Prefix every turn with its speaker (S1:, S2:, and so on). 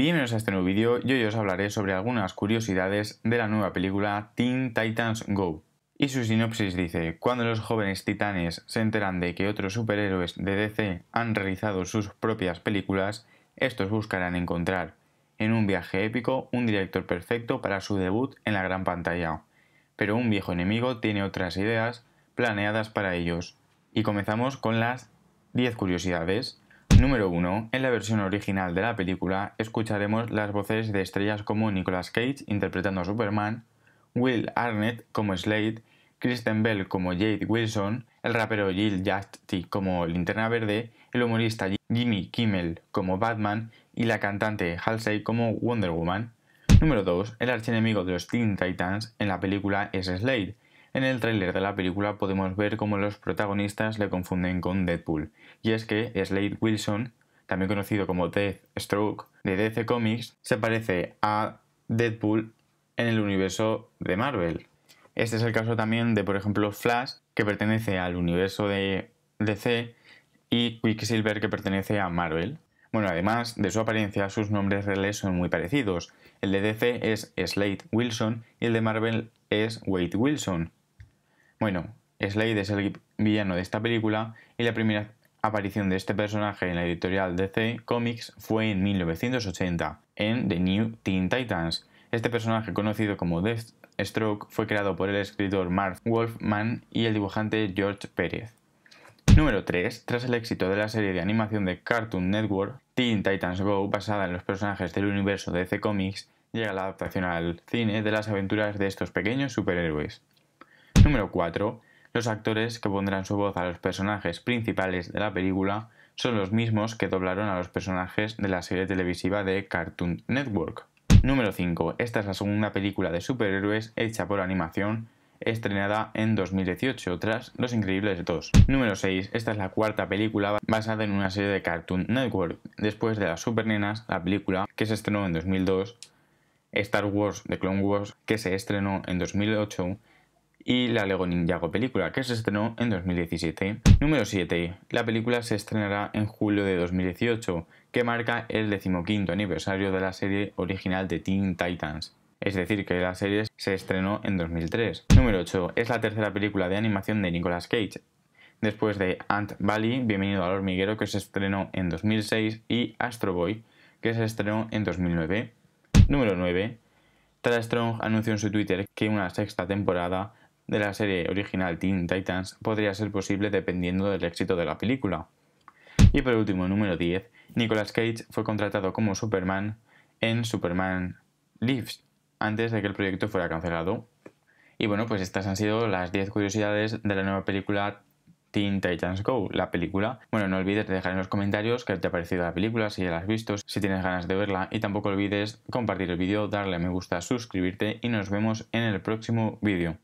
S1: Bienvenidos a este nuevo vídeo Yo hoy os hablaré sobre algunas curiosidades de la nueva película Teen Titans Go. Y su sinopsis dice, cuando los jóvenes titanes se enteran de que otros superhéroes de DC han realizado sus propias películas, estos buscarán encontrar, en un viaje épico, un director perfecto para su debut en la gran pantalla. Pero un viejo enemigo tiene otras ideas planeadas para ellos. Y comenzamos con las 10 curiosidades. Número 1. En la versión original de la película escucharemos las voces de estrellas como Nicolas Cage interpretando a Superman, Will Arnett como Slade, Kristen Bell como Jade Wilson, el rapero Jill Justy como Linterna Verde, el humorista Jimmy Kimmel como Batman y la cantante Halsey como Wonder Woman. Número 2. El archienemigo de los Teen Titans en la película es Slade, en el tráiler de la película podemos ver cómo los protagonistas le confunden con Deadpool, y es que Slade Wilson, también conocido como Deathstroke de DC Comics, se parece a Deadpool en el universo de Marvel. Este es el caso también de, por ejemplo, Flash, que pertenece al universo de DC, y Quicksilver, que pertenece a Marvel. Bueno, además de su apariencia, sus nombres reales son muy parecidos. El de DC es Slade Wilson y el de Marvel es Wade Wilson. Bueno, Slade es el villano de esta película y la primera aparición de este personaje en la editorial DC Comics fue en 1980, en The New Teen Titans. Este personaje conocido como Deathstroke fue creado por el escritor Mark Wolfman y el dibujante George Pérez. Número 3. Tras el éxito de la serie de animación de Cartoon Network, Teen Titans Go, basada en los personajes del universo de DC Comics, llega la adaptación al cine de las aventuras de estos pequeños superhéroes. Número 4. Los actores que pondrán su voz a los personajes principales de la película son los mismos que doblaron a los personajes de la serie televisiva de Cartoon Network. Número 5. Esta es la segunda película de superhéroes hecha por animación estrenada en 2018 tras Los Increíbles 2. Número 6. Esta es la cuarta película basada en una serie de Cartoon Network. Después de Las Super Nenas, la película que se estrenó en 2002, Star Wars The Clone Wars que se estrenó en 2008 y La Lego Ninjago película, que se estrenó en 2017. Número 7. La película se estrenará en julio de 2018, que marca el decimoquinto aniversario de la serie original de Teen Titans. Es decir, que la serie se estrenó en 2003. Número 8. Es la tercera película de animación de Nicolas Cage. Después de Ant Valley, Bienvenido al hormiguero, que se estrenó en 2006, y Astro Boy, que se estrenó en 2009. Número 9. Tara Strong anunció en su Twitter que una sexta temporada de la serie original Teen Titans podría ser posible dependiendo del éxito de la película. Y por último, número 10, Nicolas Cage fue contratado como Superman en Superman Lives, antes de que el proyecto fuera cancelado. Y bueno, pues estas han sido las 10 curiosidades de la nueva película Teen Titans Go, la película. Bueno, no olvides dejar en los comentarios qué te ha parecido la película, si ya la has visto, si tienes ganas de verla y tampoco olvides compartir el vídeo, darle a me gusta, suscribirte y nos vemos en el próximo vídeo.